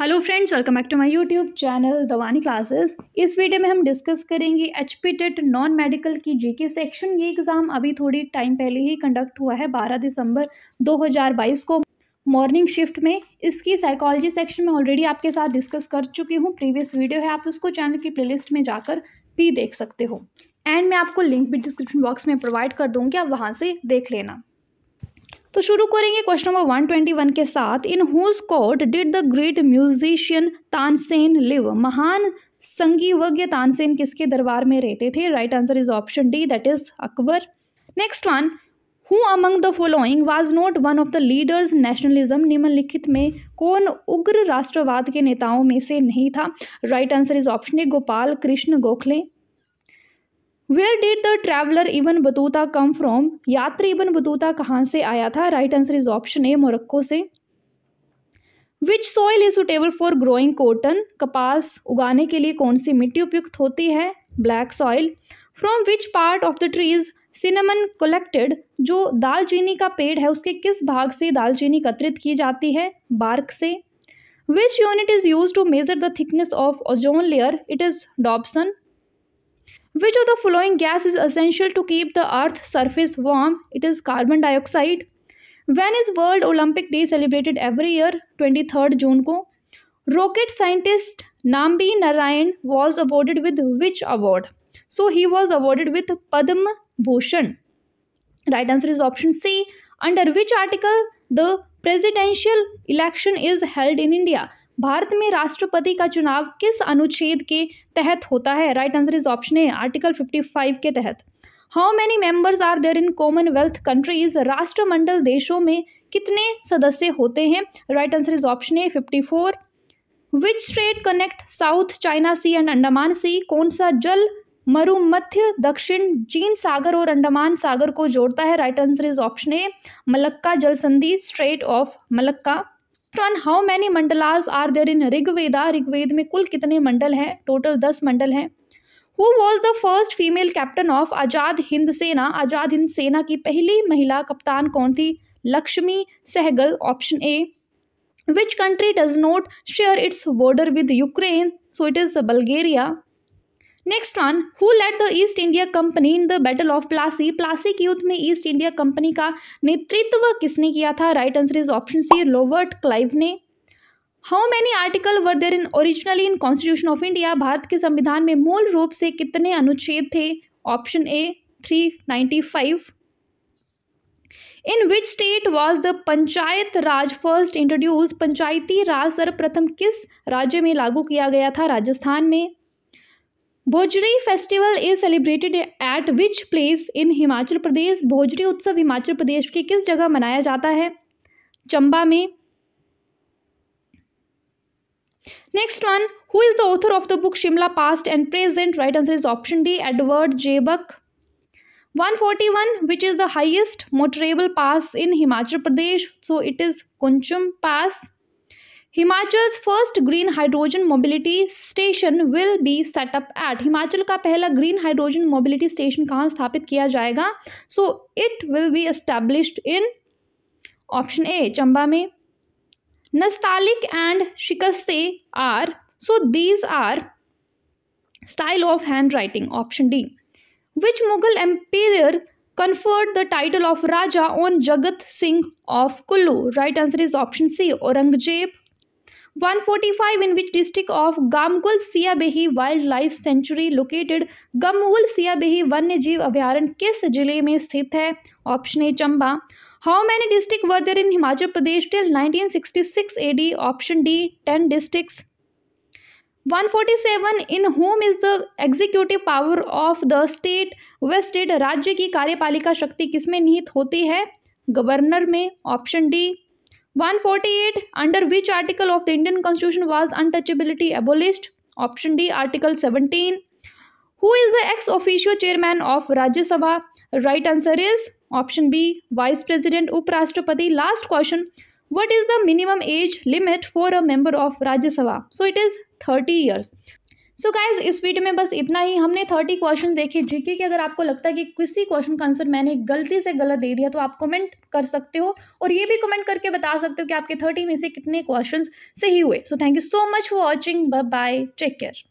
Hello friends welcome back to my YouTube channel Dawani classes इस video में हम discuss करेंगे H P TET non medical की GK section ये एग्ज़ाम अभी थोड़ी टाइम पहले ही कंडक्ट हुआ है 12 दिसंबर 2022 को मॉर्निंग शिफ्ट में इसकी साइकोलॉजी सेक्शन में ऑलरेडी आपके साथ डिस्कस कर चुकी हूँ प्रीवियस वीडियो है आप उसको चैनल की प्लेलिस्ट में जाकर भी देख सकते हो एंड मैं आपको लिंक भी डिस्क्रिप्शन बॉक्स में प्रोवाइड कर दूँगी आप वहाँ से देख लेना तो शुरू करेंगे क्वेश्चन नंबर 121 के साथ in whose court did the great musician Tansen live महान संगीवज्ञ तानसेन किसके दरबार में रहते थे right answer is option D that is Akbar next one who among the following was not one of the leaders nationalism निम्नलिखित में कौन उग्र राष्ट्रवाद के नेताओं में से नहीं था right answer is option A Gopal Krishna Gokhale where did the traveller Ibn Battuta come from यात्री इवन बतूता कहाँ से आया था right answer is option A Morocco से which soil is suitable for growing cotton कपास उगाने के लिए कौन सी मिट्टी उपयुक्त होती है black soil from which part of the trees cinnamon collected जो दालचीनी का पेड़ है उसके किस भाग से दालचीनी एकत्रित की जाती है बार्क से which unit is use to measure the thickness of ozone layer it is Dobson Which of the following gas is essential to keep the Earth's surface warm? It is carbon dioxide. When is World Olympic Day celebrated every year? 23rd June को. Rocket scientist Nambi Narayan was awarded with which award? So he was awarded with Padma Bhushan. Right answer is option C. Under which article the presidential election is held in India? Bharat में राष्ट्रपति का चुनाव किस अनुच्छेद के तहत होता है right answer is option A article 55 के तहत how many members are there in Commonwealth countries राष्ट्रमंडल देशों में कितने सदस्य होते हैं right answer is option A four which strait connect South China sea and Andaman sea कौन सा जल मरु मध्य दक्षिण चीन सागर और अंडमान सागर को जोड़ता है right answer is option A Malacca जल संधि strait of Malacca next one how many mandalas are there in Rigveda Rigveda में कुल कितने मंडल हैं टोटल दस मंडल हैं who was the first female captain of Azad Hind Sena Azad Hind सेना की पहली महिला कप्तान कौन थी Lakshmi Sahgal option A which country does not share its border with Ukraine so it is Bulgaria next one who led the East India Company in the battle of Plassey Plassey के युद्ध में ईस्ट इंडिया कंपनी का नेतृत्व किसने किया था right answer is option C Robert Clive ने how many article were there in originally in constitution of India Bharat के संविधान में मूल रूप से कितने अनुच्छेद थे option A three ninety five in which state was the panchayat raj first introduce Panchayati Raj सर्वप्रथम किस राज्य में लागू किया गया था राजस्थान में Bhojri festival is celebrated at which place in Himachal Pradesh Bhojri उत्सव हिमाचल प्रदेश के किस जगह मनाया जाता है चंबा में next one who is the author of the book Shimla past and present right answer is option D Edward J Buck 141 which is the highest motorable pass in Himachal Pradesh so it is Kunchum pass Himachal first green hydrogen mobility station will be setup at Himachal का पहला green hydrogen mobility station कहाँ स्थापित किया जाएगा so it will be establish in option A Chamba में Nastaliq and Shikasta are so these are style of hand writing option D which Mughal emperor conferred the title of Raja on Jagat Singh of Kullu right answer is option C Aurangzeb 145 in which district of Gamgul Siabehi Wildlife Sanctuary located Gamgul Siabehi वन्य जीव अभ्यारण्य किस जिले में स्थित है option A Chamba how many district were there in Himachal Pradesh till 1966 D option D 10 districts 147 in whom is the executive power of the state vested राज्य की कार्यपालिका शक्ति किसमें निहित होती है गवर्नर में option D 148 under which article of the Indian constitution was untouchability abolished option D article 17 who is the ex officio chairman of Rajya Sabha right answer is option B vice president uprashtrapati last question what is the minimum age limit for a member of Rajya Sabha so it is 30 years so so guys इस video में बस इतना ही हमने thirty question देखे GK कि अगर आपको लगता है कि किसी क्वेश्चन का आंसर मैंने गलती से गलत दे दिया तो आप कमेंट कर सकते हो और ये भी कमेंट करके बता सकते हो कि आपके थर्टी में से कितने क्वेश्चन सही हुए so thank you so much for watching bye take care